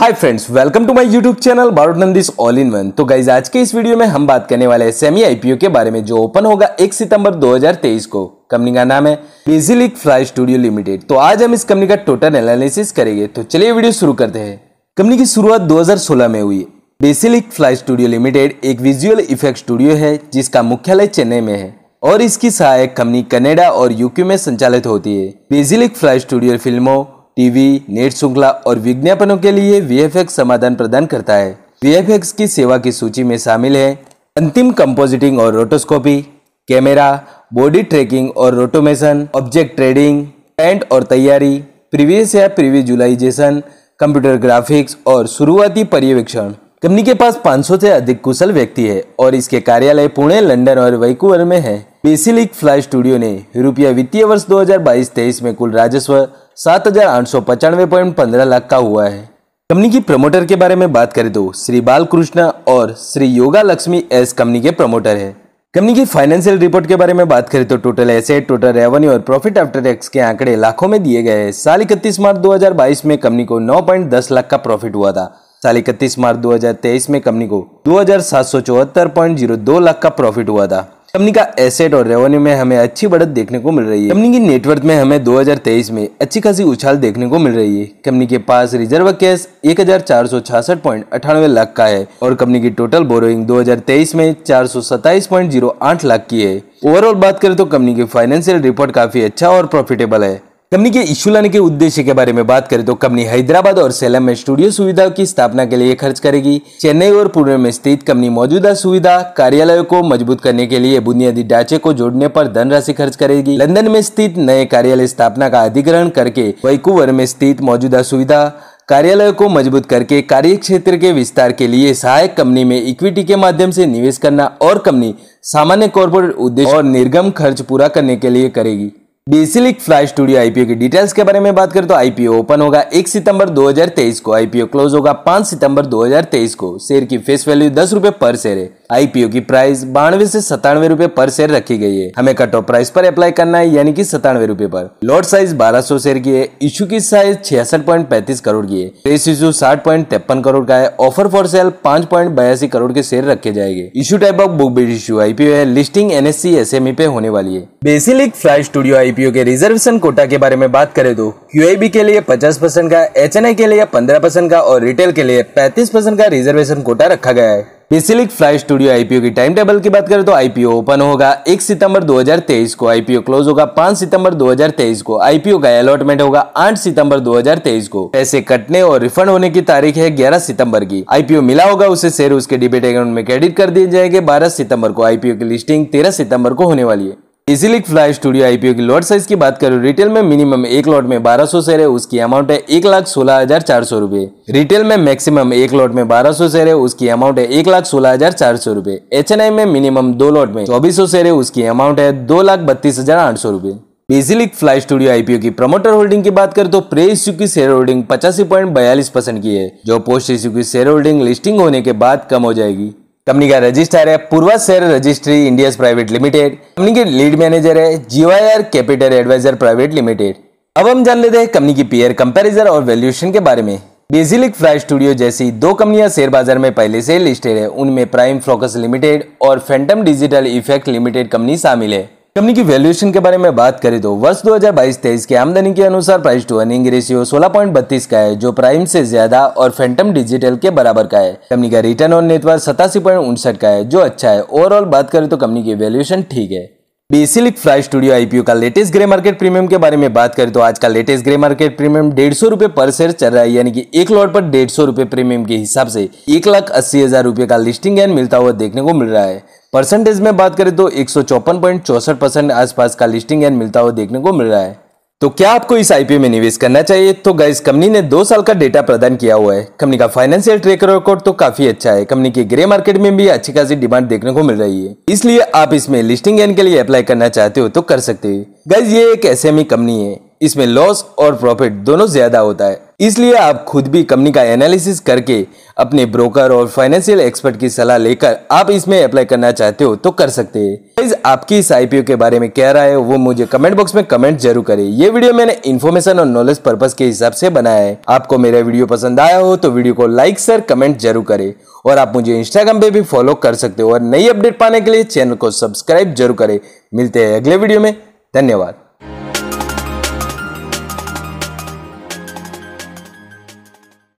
hi friends welcome to my YouTube channel बारूट नंदिस all in one तो guys आज के इस वीडियो में हम बात करने वाले हैं सेमी आईपीओ के बारे में जो ओपन होगा 1 सितंबर 2023 को कंपनी का नाम है बेजिलिक फ्लाई स्टूडियो लिमिटेड तो आज हम इस कंपनी का टोटल एनालिसिस करेंगे तो चलिए वीडियो शुरू करते हैं कंपनी की शुरुआत दो में हुई बेसिलिक फ्लाई स्टूडियो लिमिटेड एक विजुअल इफेक्ट स्टूडियो है जिसका मुख्यालय चेन्नई में है और इसकी सहायक कंपनी कनेडा और यूके में संचालित होती है बेजिलिक फ्लाई स्टूडियो फिल्मों टीवी नेट श्रृंखला और विज्ञापनों के लिए वी समाधान प्रदान करता है वी की सेवा की सूची में शामिल है अंतिम कंपोजिटिंग और रोटोस्कोपी कैमरा बॉडी ट्रैकिंग और रोटोमेशन ऑब्जेक्ट ट्रेडिंग पेंट और तैयारी प्रीवियस या प्रीविजुलाइजेशन कंप्यूटर ग्राफिक्स और शुरुआती पर्यवेक्षण कंपनी के पास 500 से अधिक कुशल व्यक्ति है और इसके कार्यालय पुणे लंदन और वैकूवर में है बेसिलिक फ्लाई स्टूडियो ने यूरोपीय वित्तीय वर्ष 2022-23 में कुल राजस्व सात हजार आठ सौ पचानवे पॉइंट पंद्रह लाख का हुआ है कंपनी की प्रमोटर के बारे में बात करें तो श्री बालकृष्ण और श्री योगा लक्ष्मी एस कंपनी के प्रमोटर है कंपनी की फाइनेंशियल रिपोर्ट के बारे में बात करें तो टोटल एसेट टोटल रेवेन्यू और प्रॉफिट आफ्टर टैक्स के आंकड़े लाखों में दिए गए हैं साल इकतीस मार्च 2022 में कंपनी को 9.10 लाख का प्रॉफिट हुआ था साल इकतीस मार्च 2023 में कंपनी को दो लाख का प्रॉफिट हुआ था कंपनी का एसेट और रेवेन्यू में हमें अच्छी बढ़त देखने को मिल रही है कंपनी की नेटवर्थ में हमें 2023 में अच्छी खासी उछाल देखने को मिल रही है कंपनी के पास रिजर्व कैश एक लाख का है और कंपनी की टोटल बोरोइंग 2023 में चार लाख की है ओवरऑल बात करें तो कंपनी की फाइनेंशियल रिपोर्ट काफी अच्छा और प्रॉफिटेबल है कंपनी के इशू लाने के उद्देश्य के बारे में बात करें तो कंपनी हैदराबाद और सेलम में स्टूडियो सुविधाओं की स्थापना के लिए खर्च करेगी चेन्नई और पुणे में स्थित कंपनी मौजूदा सुविधा कार्यालयों को मजबूत करने के लिए बुनियादी ढांचे को जोड़ने पर धनराशि खर्च करेगी लंदन में स्थित नए कार्यालय स्थापना का अधिग्रहण करके वैकूवर में स्थित मौजूदा सुविधा कार्यालय को मजबूत करके कार्य क्षेत्र के विस्तार के लिए सहायक कंपनी में इक्विटी के माध्यम से निवेश करना और कंपनी सामान्य कॉर्पोरेट उद्देश्य और निर्गम खर्च पूरा करने के लिए करेगी बेसिलिक फ्लाई स्टूडियो आईपीओ की डिटेल्स के बारे में बात करें तो आईपीओ ओपन होगा 1 सितंबर 2023 को आईपीओ क्लोज होगा 5 सितंबर 2023 को शेयर की फेस वैल्यू दस रूपए पर शेयर है आईपीओ की प्राइस बानवे से सतानवे रूपए पर शेयर रखी गई है हमें कट ऑफ प्राइस पर अप्लाई करना है यानी कि सतानवे रूपए पर लॉट साइज 1200 शेयर की है इशू की साइज छियासठ पॉइंट पैंतीस करोड़ की है प्रेस इशू साठ पॉइंट करोड़ का है ऑफर फॉर सेल पांच पॉइंट बयासी करोड़ के शेयर रखे जाएंगे issue type of book build issue IPO है लिस्टिंग एनएससी एस पे होने वाली है basilic fly studio IPO IPO के रिजर्वेशन कोटा के बारे में बात करें तो क्यूआईबी के लिए 50 परसेंट का एच के लिए 15 परसेंट का और रिटेल के लिए 35 परसेंट का रिजर्वेशन कोटा रखा गया है बेसिलिक फ्लाई स्टूडियो आईपीओ की टाइम टेबल की बात करें तो आईपीओ ओपन होगा 1 सितंबर 2023 को आईपीओ क्लोज होगा 5 सितंबर 2023 को आईपीओ का अलॉटमेंट होगा 8 सितंबर 2023 को पैसे कटने और रिफंड होने की तारीख है 11 सितंबर की आईपीओ मिला होगा उसे शेयर उसके डिबेट अकाउंट में क्रेडिट कर दिए जाएंगे बारह सितम्बर को आईपीओ की लिस्टिंग तेरह सितम्बर को होने वाली है इसीलिक फ्लाई स्टूडियो आईपीओ की लॉट साइज की बात करूं रिटेल में मिनिमम एक लॉट में 1200 शेयर है उसकी अमाउंट है एक लाख सोलह हजार चार सौ रुपए रिटेल में मैक्सिमम एक लॉट में 1200 शेयर है उसकी अमाउंट है एक लाख सोलह हजार चार सौ रुपए एच एन आई में मिनिमम दो लॉट में चौबीस सौ शेयर है उसकी अमाउंट है दो लाख बत्तीस हजार आठ सौ रुपए बेसिलिक फ्लाई स्टूडियो आईपीओ की प्रमोटर होल्डिंग की बात करें तो प्रे इश्यू की शेयर होल्डिंग पचासी पॉइंट बयालीस परसेंट की है जो पोस्ट इश्यू की शेयर होल्डिंग लिस्टिंग होने के बाद कम हो जाएगी कंपनी का रजिस्ट्रार है Purva share registry India's private limited company के लीड मैनेजर है GYR capital advisor private limited अब हम जान लेते हैं कंपनी की पेयर कंपैरिजन और वैल्यूएशन के बारे में बेजिलिक फ्लाई स्टूडियो जैसी दो कंपनियां शेयर बाजार में पहले से लिस्टेड है उनमें प्राइम फोकस लिमिटेड और phantom digital effect limited company शामिल है कंपनी की वैल्यूएशन के बारे में बात करें तो वर्ष 2022-23 के आमदनी के अनुसार प्राइस टू अर्निंग रेशियो 16.32 का है जो प्राइम से ज्यादा और फैंटम डिजिटल के बराबर का है कंपनी का रिटर्न ऑन नेटवर्क सतासी का है जो अच्छा है ओवरऑल बात करें तो कंपनी की वैल्यूएशन ठीक है बेसिलिक फ्लाई स्टूडियो आईपीओ का लेटेस्ट ग्रे मार्केट प्रीमियम के बारे में बात करें तो आज का लेटेस्ट ग्रे मार्केट प्रीमियम डेढ़ सौ रुपए पर शेयर चल रहा है यानी कि एक लॉट पर डेढ़ सौ रुपए प्रीमियम के हिसाब से एक लाख अस्सी हजार रुपए का लिस्टिंग गेन मिलता हुआ देखने को मिल रहा है परसेंटेज में बात करें तो एक सौ चौपन पॉइंट चौसठ परसेंट आसपास का लिस्टिंग गेन मिलता हुआ देखने को मिल रहा है तो क्या आपको इस आईपीओ में निवेश करना चाहिए तो गाइस कंपनी ने दो साल का डेटा प्रदान किया हुआ है कंपनी का फाइनेंशियल ट्रेक रिकॉर्ड तो काफी अच्छा है कंपनी के ग्रे मार्केट में भी अच्छी खासी डिमांड देखने को मिल रही है इसलिए आप इसमें लिस्टिंग एन के लिए अप्लाई करना चाहते हो तो कर सकते हो गाइस ये एक एस कंपनी e है इसमें लॉस और प्रॉफिट दोनों ज्यादा होता है इसलिए आप खुद भी कंपनी का एनालिसिस करके अपने ब्रोकर और फाइनेंशियल एक्सपर्ट की सलाह लेकर आप इसमें अप्लाई करना चाहते हो तो कर सकते हैं आपकी इस आईपीओ के बारे में क्या राय है वो मुझे कमेंट बॉक्स में कमेंट जरूर करें ये वीडियो मैंने इन्फॉर्मेशन और नॉलेज पर्पज के हिसाब से बनाया है आपको मेरा वीडियो पसंद आया हो तो वीडियो को लाइक सर कमेंट जरूर करे और आप मुझे इंस्टाग्राम पे भी फॉलो कर सकते हो और नई अपडेट पाने के लिए चैनल को सब्सक्राइब जरूर करें मिलते हैं अगले वीडियो में धन्यवाद